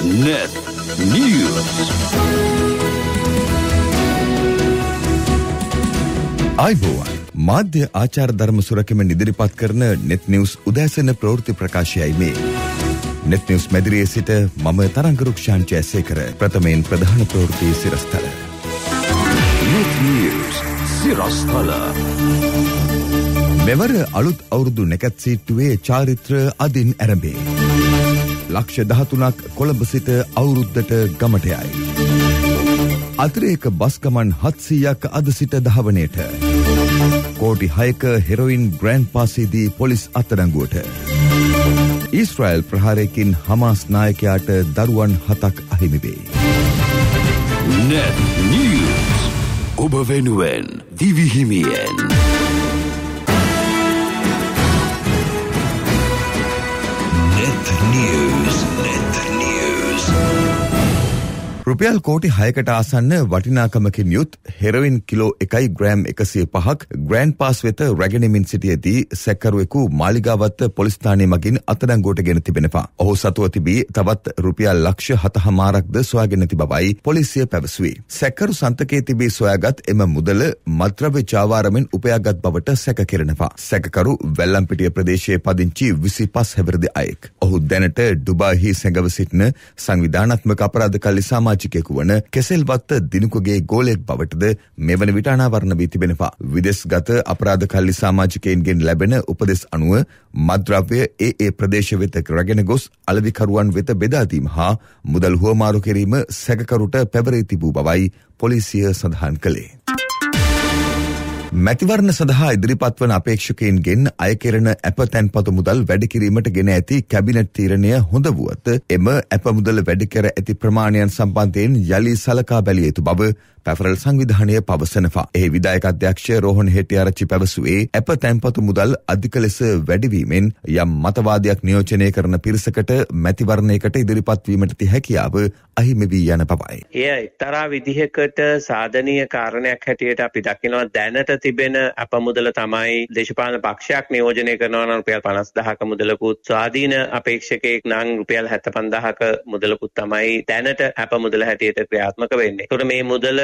Net Nieuws. අයිබෝවන් මාධ්‍ය ආචාර ධර්ම සුරකිමෙන් ඉදිරිපත් කරන net news උදෑසන ප්‍රවෘත්ති ප්‍රකාශයයි මේ. net news මැදිරියේ සිට මම තරංග රුක්ෂාන් ජයසේකර ප්‍රථමයෙන් ප්‍රධාන ප්‍රවෘත්ති සිරස්තල. net news සිරස්තල. මෙවර අලුත් අවුරුදු නැකත් සීට්ටුවේ චාරිත්‍ර අදින් ඇරඹේ. ලක්ෂ දහතුනක් කොළඹ සිට අවුරුද්ධට ගමට යයි. අතිරේක බස්ගමන් හත්සීයක් අද සිට දහවනයට. කෝටි හයක හෙරොයින් ග්‍රෑන්් පාසිදී පොලිස් අත්තරංගුවට. ඊස්්‍රයිල් ප්‍රහාරයකින් හමස් නායකයාට දරුවන් හතක් අහිමිවේ. Net News ඔබ වෙනුවෙන් දිවිහිමියෙන්. රුපියල් කෝටි හයකට ආසන්න වටිනාකමකින් යුත් හෙරවින් කිලෝ එකයි ග්‍රෑම් එකසිය පහක් ග්‍රෑන්් පාස් වෙත රැගෙනමින් සිටියදී සැකරුවෙකු මාලිගාවත්ත පොලිස්ථානය මගින් අතඩංගෝට ගෙන තිබෙනවා. ඔහු සතුව තිබී තවත් රුපියල් ලක්ෂ හතහමාරක්ද සොයාගෙන ති බවයි පොලිසිය පැවසුවේ. සැකරු සන්තකේ තිබී සොයාගත් එම මුදල මත්‍රව්‍ය චාවාරමෙන් උපයාගත් බවට සැකකෙරෙනවා. සැකරු වැල්ලම්පිටිය ප්‍රදේශයේ පදිංචි විසි පස් හැවරදි අයෙක්. ඔහු දැනට ඩුබාහි සැඟව සිටින සංවිධානත්මක අපරාධ කල්ලි සාමාජ රාජිකයෙකු වන කෙසෙල්වත්ත දිනුකගේ ගෝලෙක් බවටද මෙවන විට අනාවරණ වී තිබෙනවා. විදෙස්ගත අපරාධ කල්ලි සාමාජිකයන්ගෙන් ලැබෙන උපදෙස් අනුව මද්‍රව්‍ය ඒ ඒ ප්‍රදේශ වෙත රැගෙන ගොස් අලවිකරුවන් වෙත බෙදාදීම හා මුදල් හුවමාරු කිරීම සැකකරුට පැවරී තිබූ බවයි පොලිසිය සඳහන් කළේ. මැතිවරණ සඳහා ඉදිරිපත් වන අපේක්ෂකයින්ගෙන් අය කෙරෙන ඇප තැන්පතු මුදල් වැඩිකිරීමට ගෙන ඇති කැබිනට් තීරණය හොඳ වුවත් එම ඇප මුදල වැඩි කර ඇති ප්‍රමාණයන් සම්බන්ධයෙන් යළි සලකා බැලිය යුතු බව පැෆරල් සංවිධානය පවසනවා. එහි විදායක අධ්‍යක්ෂ රෝහණ හෙටිආරච්චි පැවසුවේ ඇප තැන්පතු මුදල් අධික ලෙස වැඩිවීමෙන් යම් මතවාදයක් නියෝජනය කරන පිරිසකට මැතිවරණයකට ඉදිරිපත් වීමට ති හැකියාව අහිමි වී යන බවයි. එය එක්තරා විදිහකට සාධනීය කාරණයක් හැටියට අපි දකිනවා දැනට තිබෙන අපමුදල තමයි දේශපාලන පක්ෂයක් නියෝජනය කරනවා නම් රුපියල් 50000ක මුදලකුත් ස්වාධීන අපේක්ෂකයෙක් නම් රුපියල් 75000ක මුදලකුත් තමයි දැනට අපමුදල හැටියට ක්‍රියාත්මක වෙන්නේ. ඒකට මේ මුදල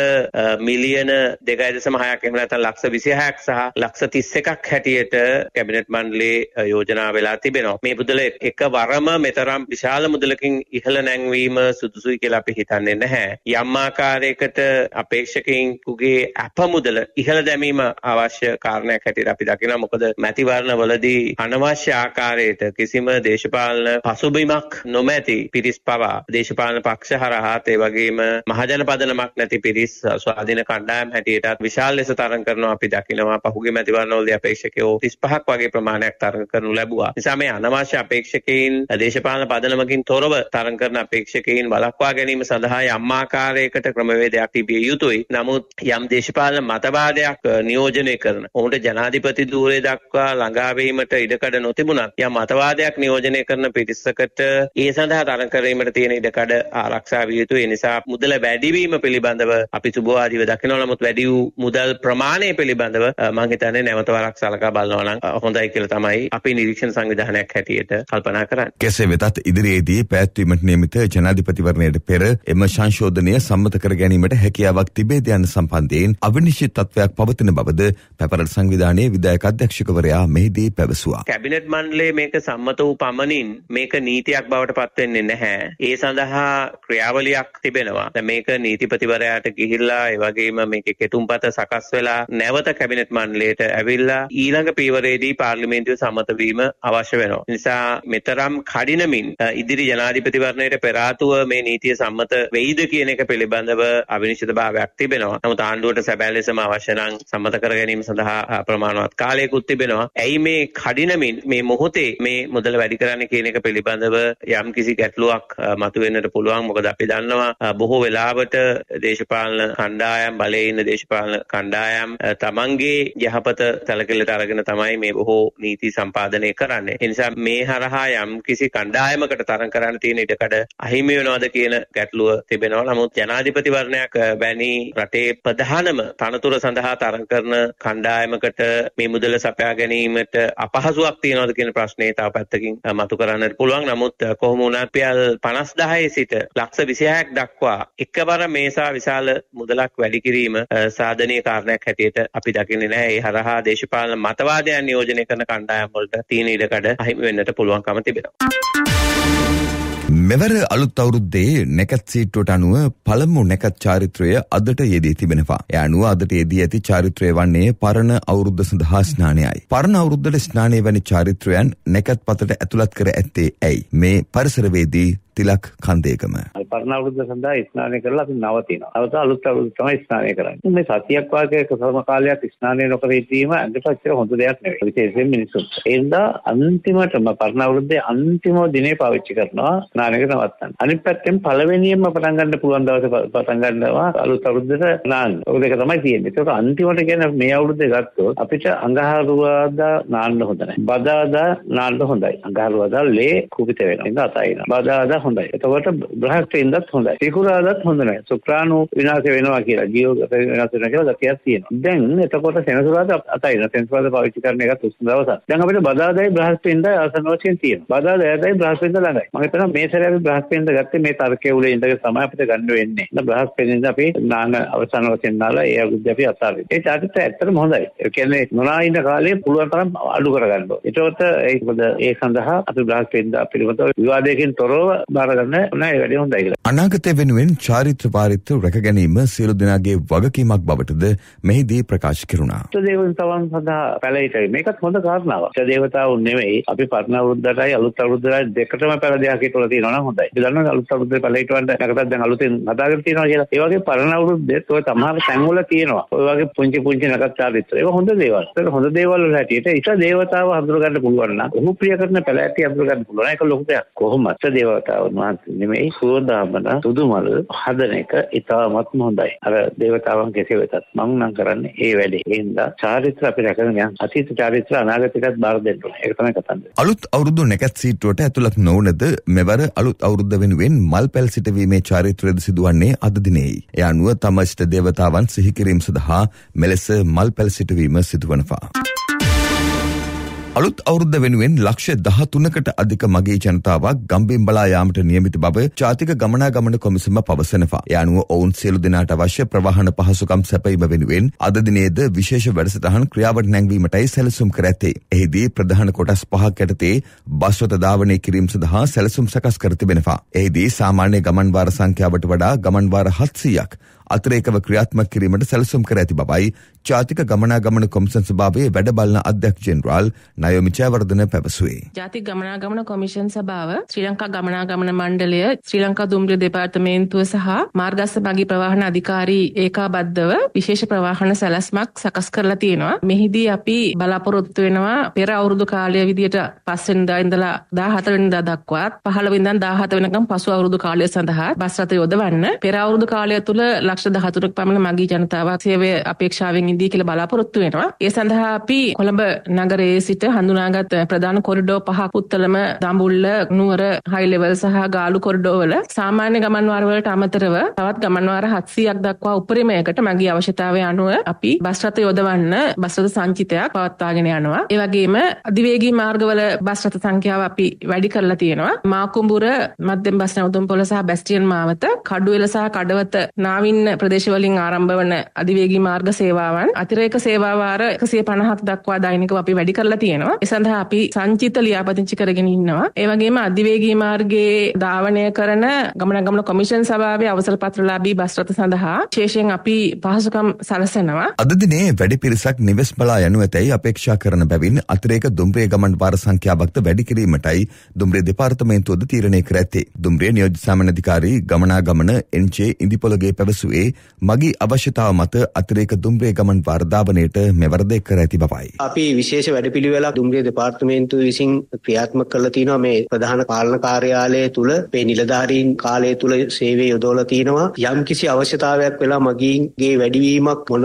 මිලියන 2.6ක් එහෙම නැත්නම් ලක්ෂ 26ක් සහ ලක්ෂ 31ක් හැටියට කැබිනට් මණ්ඩලයේ යෝජනා වෙලා තිබෙනවා. මේ මුදල එකවරම මෙතරම් විශාල මුදලකින් ඉහළ නැංවීම සුදුසුයි කියලා අපි හිතන්නේ නැහැ. යම් ආකාරයකට අපේක්ෂකයින්ගේ අපමුදල ඉහළ දැමීම අවශ්‍ය කාරණයක් හැටියට අපි දකිනවා. මොකද මැතිවරණවලදී අනවශ්‍ය ආකාරයට කිසිම දේශපාලන පසුබිමක් නොමැති පිරිස් පවා දේශපාලන පක්ෂ හරහාත් ඒ වගේම මහජන පදනමක් නැති පිරිස් ස්වාධීන කණ්ඩායම් හැටියටත් විශාල ලෙස තරඟ කරනවා අපි දකිනවා. පහුගිය මැතිවරණවලදී අපේක්ෂකයෝ 35ක් වගේ ප්‍රමාණයක් තරඟ කරනු ලැබුවා. නිසා මේ අනවශ්‍ය අපේක්ෂකයින් දේශපාලන පදනමකින් තොරව තරඟ කරන අපේක්ෂකයින් වළක්වා ගැනීම සඳහා යම් ආකාරයකට ක්‍රමවේදයක් තිබිය යුතුයි. නමුත් යම් දේශපාලන මතවාදයක් නියෝජනය කරන ඔවුන්ට ජනාධිපති ධූරය දක්වා ළඟාවීමට ඉඩකඩ නොතිබුණත් යම් මතවාදයක් නියෝජනය කරන පිරිසකට ඒ සඳහා තරඟ කිරීමට තියෙන ඉඩකඩ ආරක්ෂා විය යුතුයි. ඒ නිසා මුදල වැඩිවීම පිළිබඳව අපි සුබවාදීව දකිනවා. නමුත් වැඩි වූ මුදල් ප්‍රමාණය පිළිබඳව මම හිතන්නේ නැවත වරක් සලකා බලනවා නම් හොඳයි කියලා තමයි අපි නිරීක්ෂණ සංවිධානයක් හැටියට කල්පනා කරන්නේ. කෙසේ වෙතත් ඉදිරියේදී පැවැත්වීමට නියමිත ජනාධිපතිවරණයට පෙර එම සංශෝධනය සම්මත කර ගැනීමට හැකියාවක් තිබේද යන සම්බන්ධයෙන් අවිනිශ්චිතත්වයක් පවතින බව බවද පැපරට සංවිධානයේ විදායක අධ්‍යක්ෂකවරයා මෙහිදී පැවසුවා. කැබිනට් මණ්ඩලය මේක සම්මත වූ පමණින් මේක නීතියක් බවට පත්වෙන්නේ නැහැ. ඒ සඳහා ක්‍රියාවලියක් තිබෙනවා. මේක නීතිපතිවරයාට ගිහිල්ලා ඒ වගේම මේකේ කෙටුම්පත සකස් වෙලා නැවත කැබිනට් මණ්ඩලයට ඇවිල්ලා ඊළඟ පීවරේදී පාර්ලිමේන්තුව සම්මත වීම අවශ්‍ය වෙනවා. නිසා මෙතරම් කඩිනමින් ඉදිරි ජනාධිපතිවරණයට පෙර ආතුව මේ නීතිය සම්මත වෙයිද කියන එක පිළිබඳව අවිනිශ්චිතභාවයක් තිබෙනවා. නමුත් ආණ්ඩුවට සැබෑ ලෙසම අවශ්‍ය නම් සම්මත සම්මත කර ගැනීම සඳහා ප්‍රමාණවත් කාලයකුත් තිබෙනවා. ඇයි මේ කඩිනමින් මේ මොහොතේ මේ මුදල වැඩි කරන්න කියන එක පිළිබඳව යම් කිසි ගැටලුවක් මතුවෙන්නට පුළුවන්. මොකද අපි දන්නවා බොහෝ වෙලාවට දේශපාලන කණ්ඩායම් බලයේ ඉන්න දේශපාලන කණ්ඩායම් තමන්ගේ යහපත සැලකිල්ලට අරගෙන තමයි මේ බොහෝ නීති සම්පාදනය කරන්නේ. ඒ නිසා මේ හරහා යම් කිසි කණ්ඩායමකට තරඟ කරන්න තියෙන ඉඩකඩ අහිමි වෙනවද කියන ගැටලුව තිබෙනවා. නමුත් ජනාධිපතිවරණයක් වැනි රටේ ප්‍රධානම තනතුර සඳහා තරඟ කරන කණ්ඩායමකට මේ මුදල සපයා ගැනීමට අපහසුවක් තියෙනවද කියන ප්‍රශ්නේ තව පැත්තකින් මතු කරන්නට පුළුවන්. නමුත් කොහොම වුණත් පියල් 50000 සිට ලක්ෂ 26ක් දක්වා එකවර මේසා විශාල මුදලක් වැඩි කිරීම සාධනීය කාරණයක් හැටියට අපි දකින්නේ නැහැ. ඒ හරහා දේශපාලන මතවාදයන් නියෝජනය කරන කණ්ඩායම් වලට තියෙන ඉඩකඩ අහිමි වෙන්නට පුළුවන්කම තිබෙනවා. මෙවර අලුත් අවුරුද්දේ නැකත් සීට්ටුවට අනුව පළමු නැකත් චාරිත්‍රය අදට යෙදී තිබෙනවා. එය අනුව අදට යෙදී ඇති චාරිත්‍රය වන්නේ පරණ අවුරුද්ද සඳහා ස්නානයයි. පරණ අවුරුද්දට ස්නානය වැනි චාරිත්‍රයන් නැකත් පතට ඇතුළත් කර ඇත්තේ ඇයි? මේ පරිසරවේදී තිලක් කන්දේකම. පරණ අවුරුද්ද සඳහා ස්නානය කරලා අපි නවතිනවා. නැවත අලුත් අවුරුද්ද තමයි ස්නානය කරන්නේ. මේ සතියක් වාගේ සම කාලයක් ස්නානය නොකර ඉඳීම අදට ඇත්තට හොඳ දෙයක් නෙවෙයි. විශේෂයෙන් මිනිසුන්ට. ඒ නිසා අන්තිමටම පරණ අවුරුද්දේ අන්තිම දිනේ පාවිච්චි කරනවා නායක නවත්තන්න. අනිත් පැත්තෙන් පළවෙනියෙන්ම පටන් ගන්න පුළුවන් දවසේ පටන් ගන්නවා අලුත් අවුරුද්දට නාන්න. ඔය දෙක තමයි තියෙන්නේ. ඒක අන්තිමට කියන්නේ මේ අවුරුද්දේ ගත්තොත් අපිට අඟහරුවාදා නාන්න හොඳ නැහැ. බදාදා නාන්න හොඳයි. අඟහරුවාදා ලේ කුපිත වෙනවා. ඉඳ අතයිනවා. බදාදා හොඳයි. එතකොට බ්‍රහස්පතින්දත් හොඳයි. සිකුරාදත් හොඳ නැහැ. සුක්‍රාණු විනාශ වෙනවා කියලා ජීව වෙනස් වෙනවා කියලා ගතියක් තියෙනවා. දැන් එතකොට සෙනසුරාදා අතයිනවා. සෙනසුරාදා පාවිච්චි කරන එකත් උසස් දවසක්. දැන් අපිට බදාදායි බ්‍රහස්පතින්දා ආසන වශයෙන් තියෙනවා. බදාදායි බ්‍රහස්පතින්දා ළඟයි. මම හිතනවා මේ මේ සැරේ අපි බ්‍රහස්පතින්ද ගත්තේ මේ තර්කයේ උලේ ඉඳගෙන තමයි අපිට ගන්න වෙන්නේ. න බ්‍රහස්පතින්ද අපි නාන අවසන් වශයෙන් නාලා ඒ අවුද්ද අපි අතාරින්. ඒ චාරිත්‍රය ඇත්තටම හොඳයි. ඒ කියන්නේ නොනා ඉන්න කාලේ පුළුවන් තරම් අඩු කරගන්න ඕනේ. ඒකවත ඒකද ඒ සඳහා අපි බ්‍රහස්පතින්ද පිළිබඳව විවාදයකින් තොරව බාරගන්න ඕනේ. ඒ වැඩේ හොඳයි කියලා. අනාගතය වෙනුවෙන් චාරිත්‍ර පාරිත්‍ර රැක ගැනීම සියලු දෙනාගේ වගකීමක් බවටද මෙහිදී ප්‍රකාශ කෙරුණා. දේවන් තවන් සඳහා පැලෙයිටයි. මේකත් හොඳ කාරණාවක්. දේවතාවුන් නෙමෙයි අපි පරණ අවුරුද්දටයි අලුත් අවුරුද්දටයි දෙකටම පැල දෙයක් හිටවල තියෙනවා නම් හොඳයි. ඒ දන්නවා අලුත් අවුරුද්දේ පළහිටවන්න නැකතත් දැන් අලුතෙන් කතා කරලා තියෙනවා කියලා. ඒ වගේ පරණ අවුරුද්දේත් ඔය සමහර තැන්වල තියෙනවා. ඔය වගේ පුංචි පුංචි නැකත් චාරිත්‍ර. ඒක හොඳ දේවල්. ඒක හොඳ දේවල් වල හැටියට ඉෂ දේවතාව හඳුර ගන්න පුළුවන් නම් ඔහු ප්‍රිය කරන පැලැටි හඳුර ගන්න පුළුවන්. ඒක ලොකු දෙයක්. කොහොමද දේවතාවුන් වහන්සේ නෙමෙයි සුවදාමන සුදුමල් හදන එක ඉතාමත් හොඳයි. අර දේවතාවන් කෙසේ වෙතත් මම නම් කරන්නේ ඒ වැඩේ. ඒ හින්දා චාරිත්‍ර අපි රැකගෙන යන අතීත චාරිත්‍ර අනාගතයටත් බාර දෙන්න ඕනේ. ඒක තමයි කතන්දර. අලුත් අවුරුදු නැකත් සීට්ටුවට ඇතුළත් නොවනද මෙවර වන අලුත් අවුරුද්ද වෙනුවෙන් මල් පැල් සිටවීමේ චාරිත්‍රයද සිදුවන්නේ අද දිනෙයි. එය අනුව තම ඉෂ්ට දේවතාවන් සිහිකිරීම සඳහා මෙලෙස මල් පැල් සිටවීම සිදුවනවා. අලුත් අවුරුද්ද වෙනුවෙන් ලක්ෂ 13කට අධික මගේ ජනතාවක් ගම්බෙන් බලා යාමට නියමිත බව ජාතික ගමනාගමන කොමිසම පවසනවා. ඒ අනුව ඔවුන් සියලු දෙනාට අවශ්‍ය ප්‍රවාහන පහසුකම් සැපයීම වෙනුවෙන් අද දිනේද විශේෂ වැඩසටහන් ක්‍රියාවට නැංවීමටයි සැලසුම් කර ඇත්තේ. එහිදී ප්‍රධාන කොටස් පහක් යටතේ බස්වත ධාවනය කිරීම සඳහා සැලසුම් සකස් කර තිබෙනවා. එහිදී සාමාන්‍ය ගමන් වාර සංඛ්‍යාවට වඩා ගමන් වාර 700ක් අතරේකව ක්‍රියාත්මක කිරීමට සැලසුම් කර ඇති බවයි ජාතික ගමනාගමන කොමිෂන් සභාවේ වැඩ බලන අධ්‍යක්ෂ ජෙනරාල් නයෝමි ජයවර්ධන පැවසුවේ. ජාතික ගමනාගමන කොමිෂන් සභාව ශ්‍රී ලංකා ගමනාගමන මණ්ඩලය ශ්‍රී ලංකා දුම්රිය දෙපාර්තමේන්තුව සහ මාර්ගස්ස මගී ප්‍රවාහන අධිකාරී ඒකාබද්ධව විශේෂ ප්‍රවාහන සැලැස්මක් සකස් කරලා තියෙනවා. මෙහිදී අපි බලාපොරොත්තු වෙනවා පෙර අවුරුදු කාලය විදියට 5 වෙනිදා ඉඳලා 14 වෙනිදා දක්වාත් 15 වෙනිදාන් 17 වෙනකම් පසු අවුරුදු කාලය සඳහා බස් රථ යොදවන්න පෙර අවුරුදු කාලය තුල ලක්ෂ 14ක් පමණ මගී ජනතාවක් සේවය අපේක්ෂාවෙන් ඉදී කියලා බලාපොරොත්තු වෙනවා. ඒ සඳහා අපි කොළඹ නගරයේ සිට හඳුනාගත් ප්‍රධාන කොරිඩෝ පහක් පුත්තලම දඹුල්ල නුවර හයි ලෙවල් සහ ගාලු කොරිඩෝ වල සාමාන්‍ය ගමන් වාර වලට අමතරව තවත් ගමන් වාර 700ක් දක්වා උපරිමයකට මගී අවශ්‍යතාවය අනුව අපි බස් රථ යොදවන්න බස් රථ සංචිතයක් පවත්වාගෙන යනවා. ඒ වගේම අධිවේගී මාර්ගවල බස් රථ සංඛ්‍යාව අපි වැඩි කරලා තියෙනවා. මාකුඹුර මධ්‍යම බස් නැවතුම්පොළ සහ බැස්ටියන් මාවත කඩුවෙල සහ කඩවත නාවින් විවිධ ප්‍රදේශවලින් ආරම්භ වන අධිවේගී මාර්ග සේවාවන් අතිරේක සේවාවාර 150ක් දක්වා දෛනිකව අපි වැඩි කරලා තියෙනවා. ඒ සඳහා අපි සංචිත ලියාපදිංචි කරගෙන ඉන්නවා. ඒ වගේම අධිවේගී මාර්ගයේ ධාවනය කරන ගමනාගමන කොමිෂන් සභාවේ අවසර පත්‍රලාභී බස් රථ සඳහා විශේෂයෙන් අපි පහසුකම් සලසනවා. අද දිනේ වැඩි පිරිසක් නිවෙස් බලා යනු ඇතැයි අපේක්ෂා කරන බැවින් අතිරේක දුම්රිය ගමන් වාර සංඛ්‍යාවක්ද වැඩි කිරීමටයි දුම්රිය දෙපාර්තමේන්තුවද තීරණය කර ඇත්තේ. දුම්රිය නියෝජ්‍ය සාමාන්‍ය අධිකාරී ගමනාගමන එන්ජේ ඉන්දිපොළගේ පැවසුවේ වූයේ මගේ අවශ්‍යතාව මත අතිරේක දුම්රේ ගමන් වර්ධාවනයට මෙවරදේ කර ඇති බවයි. අපි විශේෂ වැඩපිළිවෙලක් දුම්රේ දෙපාර්තමේන්තුව විසින් ක්‍රියාත්මක කරලා තිනවා මේ ප්‍රධාන පාලන කාර්යාලය තුළ මේ නිලධාරීන් කාලය තුළ සේවය යොදවලා තිනවා යම් කිසි අවශ්‍යතාවයක් වෙලා මගීන්ගේ වැඩිවීමක් මොන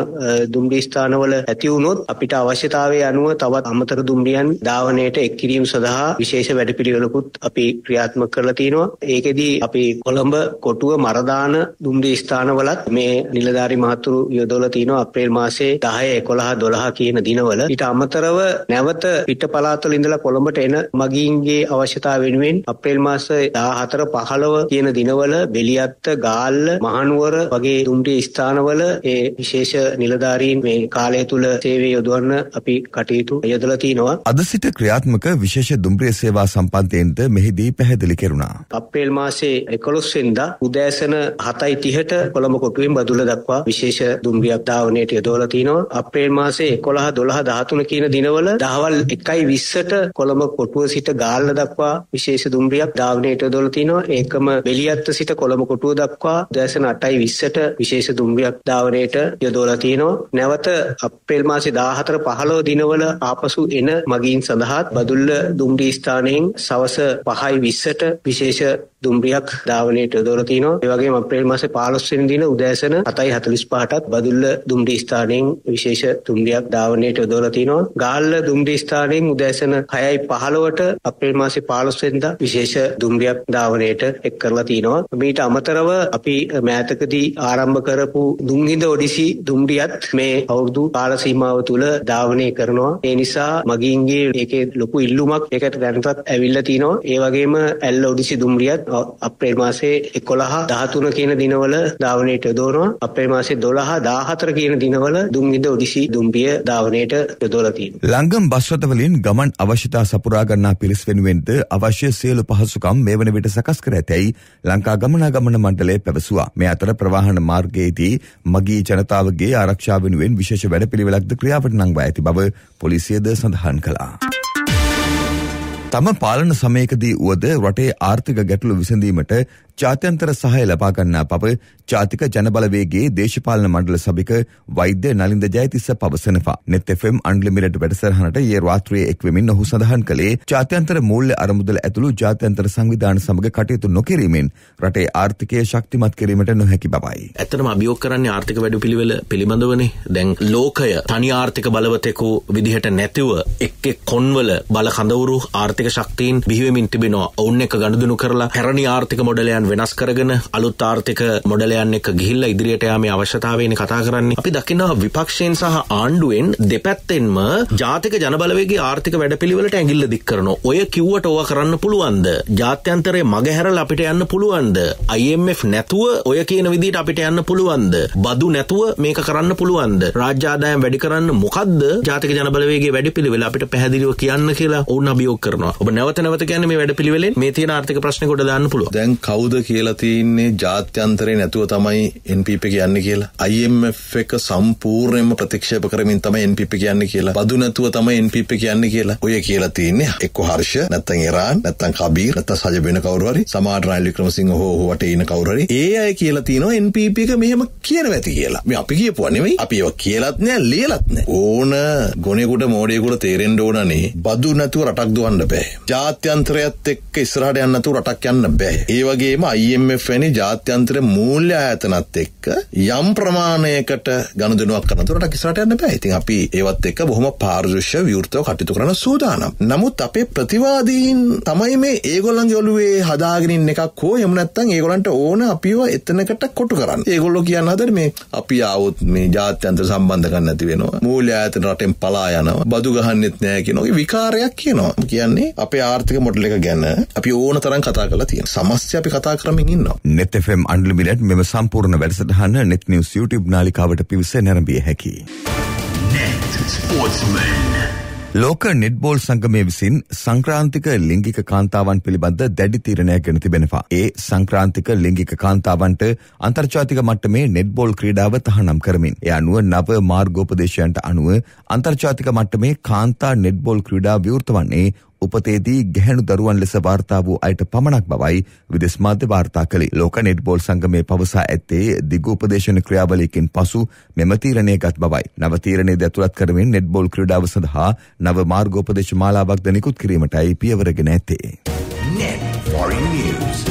දුම්රිය ස්ථානවල ඇති වුණොත් අපිට අවශ්‍යතාවය අනුව තවත් අමතර දුම්රියන් ධාවනයට එක් කිරීම සඳහා විශේෂ වැඩපිළිවෙලකුත් අපි ක්‍රියාත්මක කරලා තිනවා ඒකෙදී අපි කොළඹ කොටුව මරදාන දුම්රිය ස්ථානවලත් මේ නිලධාරි මහතුරු යොදවලා තිනවා අප්‍රේල් මාසේ 10 11 12 කියන දිනවල ඊට අමතරව නැවත පිට පළාත්වල ඉඳලා කොළඹට එන මගීන්ගේ අවශ්‍යතාව වෙනුවෙන් අප්‍රේල් මාස 14 15 කියන දිනවල බෙලියත්ත ගාල්ල මහනුවර වගේ දුම්රිය ස්ථානවල ඒ විශේෂ නිලධාරීන් මේ කාලය තුල සේවය යොදවන්න අපි කටයුතු යොදලා තිනවා අද සිට ක්‍රියාත්මක විශේෂ දුම්රිය සේවා සම්පන්තයෙන්ද මෙහිදී පැහැදිලි කෙරුණා අප්‍රේල් මාසේ 11 වෙනිදා උදෑසන 7:30ට කොළඹ කොටුවෙන් බදුල දක්වා විශේෂ දුම්රියක් ධාවනයට යොදවලා තිනවා. අප්‍රේල් මාසේ 11 12 13 කියන දිනවල දහවල් 1:20ට කොළඹ කොටුව සිට ගාල්ල දක්වා විශේෂ දුම්රියක් ධාවනයට යොදවලා තිනවා. ඒකම බෙලියත්ත සිට කොළඹ කොටුව දක්වා දැසන 8:20ට විශේෂ දුම්රියක් ධාවනයට යොදවලා තිනවා. නැවත අප්‍රේල් මාසේ 14 15 දිනවල ආපසු එන මගීන් සඳහාත් බදුල්ල දුම්රිය ස්ථානයෙන් සවස 5:20ට විශේෂ දුම්රියක් ධාවනයට යොදවලා තිනවා. ඒ වගේම අප්‍රේල් මාසේ 15 වෙනි දින උදෑසන 7:45ටත් බදුල්ල දුම්රිය ස්ථානයෙන් විශේෂ දුම්රියක් ධාවනයට යොදවලා තිනවා. ගාල්ල දුම්රිය ස්ථානයෙන් උදෑසන 6:15ට අප්‍රේල් මාසේ 15 වෙනිදා විශේෂ දුම්රියක් ධාවනයට එක් කරලා තිනවා. මීට අමතරව අපි මෑතකදී ආරම්භ කරපු දුම්හිඳ ඔඩිසි දුම්රියත් මේ අවුරුදු කාල සීමාව තුළ ධාවනය කරනවා. ඒ නිසා මගීන්ගේ ඒකේ ලොකු ඉල්ලුමක් ඒකට දැනටත් ඇවිල්ලා තිනවා. ඒ වගේම ඇල්ල ඔඩිසි දුම්රියත් අප්‍රේල් මාසේ 11 13 කියන දිනවල ධාවනයට යොදවනවා. අප්‍රේල් මාසේ 12 14 කියන දිනවල දුම්විද ඔඩිසි දුම්බිය ධාවනයට යොදවලා තියෙනවා. ලංගම් බස්රථ වලින් ගමන් අවශ්‍යතා සපුරා ගන්නා පිරිස් වෙනුවෙන්ද අවශ්‍ය සියලු පහසුකම් මේ වන විට සකස් කර ඇතැයි ලංකා ගමනාගමන මණ්ඩලය පැවසුවා. මේ අතර ප්‍රවාහන මාර්ගයේදී මගී ජනතාවගේ ආරක්ෂාව වෙනුවෙන් විශේෂ වැඩපිළිවෙලක්ද ක්‍රියාවට නංවා ඇති බව පොලිසියද සඳහන් කළා. තම පාලන සමයකදී වුවද රටේ ආර්ථික ගැටලු විසඳීමට ජාත්‍යන්තර සහය ලබා ගන්නා බව ජාතික ජනබලවේගයේ දේශපාලන මණ්ඩල සභික වෛද්‍ය නලින්ද ජයතිස්ස පවසනවා. net fm unlimited වැඩසටහනට ඊයේ රාත්‍රියේ එක් වෙමින් ඔහු සඳහන් කළේ ජාත්‍යන්තර මූල්‍ය අරමුදල ඇතුළු ජාත්‍යන්තර සංවිධාන සමග කටයුතු නොකිරීමෙන් රටේ ආර්ථිකය ශක්තිමත් කිරීමට නොහැකි බවයි. ඇත්තටම අභියෝග කරන්නේ ආර්ථික වැඩපිළිවෙල පිළිබඳවනේ. දැන් ලෝකය තනි ආර්ථික බලවතෙකු විදිහට නැතිව එක් එක් කොන්වල බල කඳවුරු ආර්ථික ආර්ථික ශක්තිීන් බිහිවමින් තිබෙනවා ඔවුන් එක ගණදනු කරලා පැරණි ආර්ථික මොඩලයන් වෙනස් කරගෙන අලුත් ආර්ථික මොඩලයන් එක ගිහිල්ල ඉදිරියට යාම අවශ්‍යතාවයන කතා කරන්නේ අපි දකිනා විපක්ෂයෙන් සහ ආණ්ඩුවෙන් දෙපැත්තෙන්ම ජාතික ජනබලවගේ ආර්ථික වැඩපිළිවලට ඇගිල්ල දික් කරන ඔය කිව්වට ඕව කරන්න පුළුවන්ද ජාත්‍යන්තරේ මගහැරල අපිට යන්න පුළුවන්ද IMF නැතුව ඔය කියන විදිට අපිට යන්න පුළුවන්ද බදු නැතුව මේක කරන්න පුළුවන්ද රාජ්‍යාදායම් වැඩි කරන්න මොකක්ද ජාතික ජනබලවේගේ වැඩි පිළිවෙල අපිට පැහැදිලිව කියන්න කියලා ඔවුන් අභියෝග කරනවා කරනවා ඔබ නැවත නැවත ගැන මේ වැඩ පිළිවෙලෙන් මේ තියෙන ආර්ථික ප්‍රශ්න ගොඩ දාන්න පුළුව දැන් කවුද කියලා තියන්නේ ජාත්‍යන්තරය නැතුව තමයි එන්පිප කියන්න කියලා IMF එක සම්පූර්ණයම ප්‍රතික්ෂප කරමින් තම එන්පිප කියන්න කියලා බදු නැතුව තම එන්පිප කියන්න කියලා ඔය කියලා තියන්නේ එක්ක හර්ෂ නැත්තන් ඒරාන් නැත්තන් කබීර නැත්ත සජ වෙන කවරුවරි සමාට රයිල් වික්‍රමසිංහ හෝ හෝට ඉන කවුරරි ඒ අය කියලා තියනවා එන්පිප එක මෙහෙම කියන ඇති කියලා මේ අපි කියපු අනෙමයි අපි ඒවා කියලත් නෑ ලියලත් නෑ ඕන ගොනෙකුට මෝඩයකුට තේරෙන්ඩ ඕනනේ බදු නැතුව රටක් දුවන්න බෑ බෑ. ජාත්‍යන්ත්‍රයත් එක්ක ඉස්රහට යන්නතු රටක් යන්න බෑ. ඒවගේම අයිFනි ජාත්‍යන්ත්‍ර මූල්‍ය ඇතනත් එක්ක යම් ප්‍රමාණයකට ගණදනුවක් කනතුරට කිසට යන්න බෑ ඉතින් අපි ඒවත් එක්ක බොහොම පාර්ශෂ්‍ය විෘතව කටිතු කරන සූදානම්. නමුත් අපේ ප්‍රතිවාදීන් තමයි මේ ඒගොල්ලන් යොලුවේ හදාගෙනින් එකක් හෝ යමනත්තන් ඒගොලන්ට ඕන අපිව එතනකට කොටු කරන්න ඒගොල්ලො කියන්න අදර මේ අපි අවුත් මේ ජාත්‍යන්ත සම්බන්ධ කන්න ඇති වෙනවා මූල්‍ය ඇතන රටෙන් පලා යනවා බදු ගහන්නෙත් නෑකි නොගේ විකාරයක් කියනවා කියන්නේ අපේ ආර්ථික මොඩල එක ගැන අපි ඕන තරන් කතා කලා තියෙන සමස්්‍ය අපි කතා කරමින් ඉන්න නෙතෆම් අන්ඩලිමිට මෙම සම්පූර්ණ වැඩසටහන්න නෙත් නිවස් YouTube නාලිකාවට පිවිස නැරඹිය හැකි. ස්පෝර්ස්මන්. ලෝක නෙට්බෝල් සංගමය විසින් සංක්‍රාන්තික ලිංගික කාන්තාවන් පිළිබඳ දැඩි තීරණය ගෙන තිබෙනවා. ඒ සංක්‍රාන්තික ලිංගික කාන්තාවන්ට අන්තර්ජාතික මට්ටමේ නෙට්බෝල් ක්‍රීඩාව තහනම් කරමින්. ඒ අනුව නව මාර්ගෝපදේශයන්ට අනුව අන්තර්ජාතික මට්ටමේ කාන්තා නෙට්බෝල් ක්‍රීඩා විවෘත වන්නේ උපතේදී ගැහැණු දරුවන් ලෙස වාර්තා වූ අයට පමණක් බවයි විදෙස් මාධ්‍ය වාර්තා කළේ. ලෝක නෙට්බෝල් සංගමේ පවසා ඇත්තේ දිගු උපදේශන ක්‍රියාවලියකින් පසු මෙම තීරණය ගත් බවයි. නව තීරණයද ඇතුළත් කරමින් නෙට්බෝල් ක්‍රීඩාව සඳහා නව මාර්ගෝපදේශ මාලාවක්ද නිකුත් කිරීමටයි පියවරගෙන ඇත්තේ. Net Foreign News.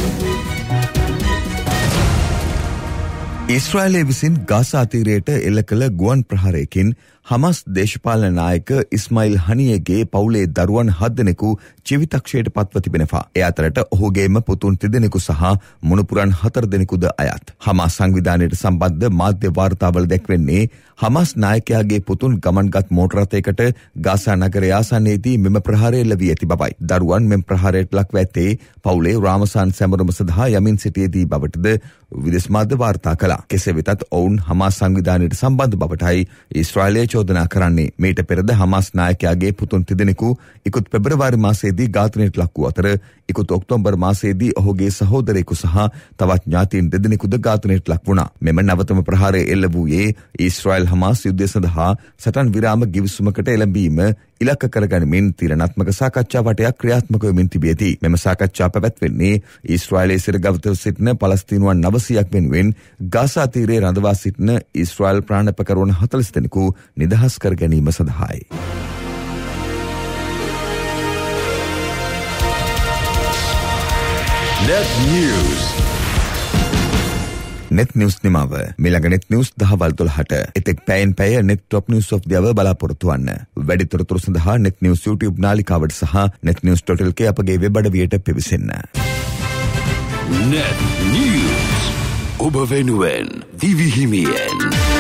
ඉස්්‍රයිලය විසින් ගාසා අතීරයට එල්ල කළ ගුවන් ප්‍රහාරයකින් හමස් දේශපාලන නායක ඉස්මයිල් හනියගේ පවුලේ දරුවන් හදදෙනෙකු චිවිතක්ෂයට පත්ව තිබෙනවා. එ අතරට ඔහුගේම පුතුන් තිදෙනෙකු සහ මුණපුරන් හතර දෙනෙකුද අයත්. හමා සංවිධානයට සම්බද්ධ මාධ්‍ය වාර්තාවල දැක්වෙන්නේ හමස් නායකයාගේ පුතුන් ගමන්ගත් මෝටරතයකට ගාසා නගර යාසන්නේදී මෙම ප්‍රහාරය ලවී ඇති බවයි. දරුවන් මෙම ප්‍රහාරයට ලක් වැත්තේ පවුලේ රාමසාන් සැමරුම සඳහා යමින් සිටියදී බවටද විදෙස්මාධ්‍ය වාර්තා කලා. කෙසේ වෙතත් ඔවුන් හමා සංවිධානයට සම්බන්ධ බවටයි ඉස්්‍රාලයේ චෝදනා කරන්නේ මේට පෙරද හමස් නායකයාගේ පුතුන් තිදෙනෙකු ඉකුත් පෙබරවාරි මාසයේදී ඝාතනයට ලක් වූ අතර ඉකුත් ඔක්තෝබර් මාසයේදී ඔහුගේ සහෝදරයෙකු සහ තවත් ඥාතීන් දෙදෙනෙකුද ඝාතනයට ලක් වුණා. මෙම නවතම ප්‍රහාරය එල්ල වූයේ ඊශ්‍රායල් හමාස් යුද්ධය සඳහා සටන් විරාම ගිවිසුමකට එළඹීම ඉලක්ක කරගනිමින් තිරණාත්මක සාකච්ඡා වටයක් ක්‍රියාත්මක වෙමින් තිබියදී මෙම සාකච්ඡා පැවැත්වෙන්නේ ඊශ්‍රායලයේ සිරගවතව සිටින පලස්තීනුවන් 900ක් වෙනුවෙන් ගාසා තීරයේ රඳවා සිටින ඊශ්‍රායල් ප්‍රාණ ප්‍රකරණ 40 දෙනෙකු නිදහස් කර ගැනීම සඳහායි. Net News. නෙත් නිවස් නිමාව මිළඟ නෙත් නිවස් දහවල් තුළහට එතෙක් පැයින් පැය නෙත් ටොප් නිවස් ඔෆ් දව බලාපොරොත්තුවන්න වැඩිතොරතුරු සඳහා නෙත් නිවස් YouTube නාලිකාවට සහ නෙත් නිවස් ටොටල්ගේ අපගේ වෙබ් අඩවියට පිවිසන්න. Net News ඔබ වෙනුවෙන් දිවිහිමියෙන්.